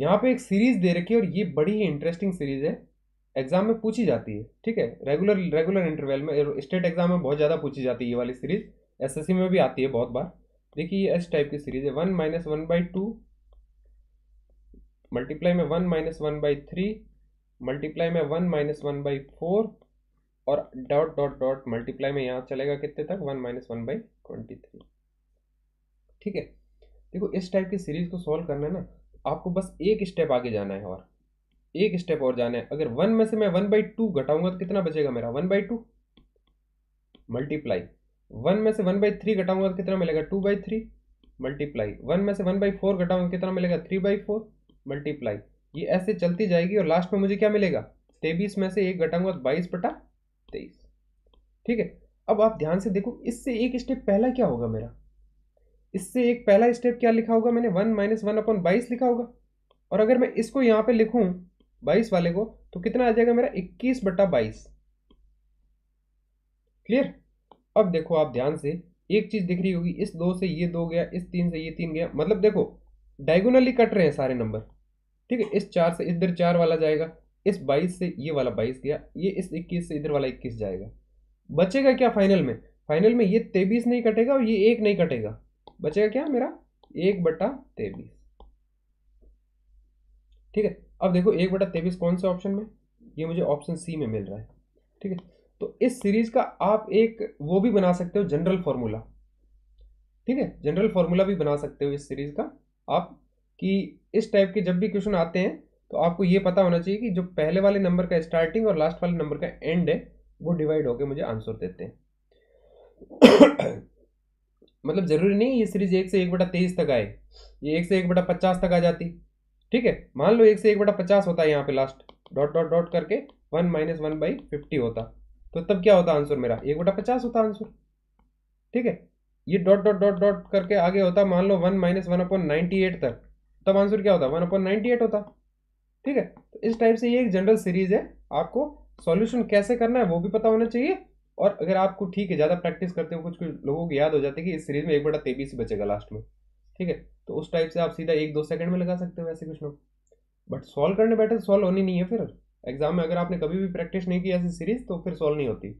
यहाँ पे एक सीरीज दे रखी है और ये बड़ी ही इंटरेस्टिंग सीरीज है एग्जाम में पूछी जाती है ठीक है रेगुलर रेगुलर इंटरवल में स्टेट एग्जाम में बहुत ज़्यादा पूछी जाती है ये वाली सीरीज एसएससी में भी आती है बहुत बार देखिए ये एस टाइप की सीरीज है one minus one by two multiply में one minus one by three multiply में one minus one by four और डॉट डॉट डॉट मल्टीप्लाई में यहाँ चलेगा कितने तक one minus one by twenty three ठीक है देखो इस टाइप की सीरीज को सॉल्व करना है ना आपको बस एक स्टेप आगे जाना है और एक स्टेप और जाना है अगर वन में से मैं वन बाई टू घटाऊंगा तो कितना बचेगा मेरा one by two multiply one में से वन बाई थ्री घटाऊंगा तो कितना मिलेगा two by three multiply one में से वन बाई फोर घटाऊंगा तो कितना मिलेगा थ्री बाई फोर मल्टीप्लाई ये ऐसे चलती जाएगी और लास्ट में मुझे क्या मिलेगा तेईस में से एक घटाऊंगा तो बाईस बटा तेईस ठीक है अब आप ध्यान से देखो इससे एक स्टेप पहला क्या होगा मेरा इससे एक पहला स्टेप क्या लिखा होगा मैंने वन माइनस वन अपॉन बाईस लिखा होगा और अगर मैं इसको यहाँ पे लिखूँ बाईस वाले को तो कितना आ जाएगा मेरा इक्कीस बटा बाईस क्लियर अब देखो आप ध्यान से एक चीज़ दिख रही होगी इस दो से ये दो गया इस तीन से ये तीन गया मतलब देखो डायगोनली कट रहे हैं सारे नंबर ठीक है इस चार से इधर चार वाला जाएगा इस बाईस से ये वाला बाईस गया ये इस इक्कीस से इधर वाला इक्कीस जाएगा बचेगा क्या फाइनल में फाइनल में ये तेबीस नहीं कटेगा और ये एक नहीं कटेगा बचेगा क्या मेरा एक बटा तेईस ठीक है अब देखो एक बटा तेईस कौन से ऑप्शन में ये मुझे ऑप्शन सी में मिल रहा है ठीक है तो इस सीरीज का आप एक वो भी बना सकते हो जनरल फॉर्मूला ठीक है जनरल फॉर्मूला भी बना सकते हो इस सीरीज का आप कि इस टाइप के जब भी क्वेश्चन आते हैं तो आपको ये पता होना चाहिए कि जो पहले वाले नंबर का स्टार्टिंग और लास्ट वाले नंबर का एंड है वो डिवाइड होकर मुझे आंसर देते हैं मतलब जरूरी नहीं ये सीरीज एक से एक बटा तेईस तक आए ये एक से एक बटा पचास तक आ जाती ठीक है मान लो एक से एक बटा पचास होता है यहाँ पे लास्ट डॉट डॉट डॉट करके one minus one by fifty होता तो तब क्या होता आंसर मेरा एक बटा पचास होता आंसर ठीक है ये डॉट डॉट डॉट डॉट करके आगे होता मान लो one minus one upon ninety eight तक तब आंसर क्या होता वन अपॉन नाइन्टी एट होता ठीक है तो इस टाइप से ये एक जनरल सीरीज है आपको सॉल्यूशन कैसे करना है वो भी पता होना चाहिए और अगर आपको ठीक है ज़्यादा प्रैक्टिस करते हो कुछ कुछ लोगों को याद हो जाता है कि इस सीरीज में एक तेबी तेबीस बचेगा लास्ट में ठीक है तो उस टाइप से आप सीधा एक दो सेकंड में लगा सकते हो ऐसे कुछ लोग बट सॉल्व करने बैठे तो सॉल्व होनी नहीं है फिर एग्जाम में अगर आपने कभी भी प्रैक्टिस नहीं की ऐसी सीरीज तो फिर सॉल्व नहीं होती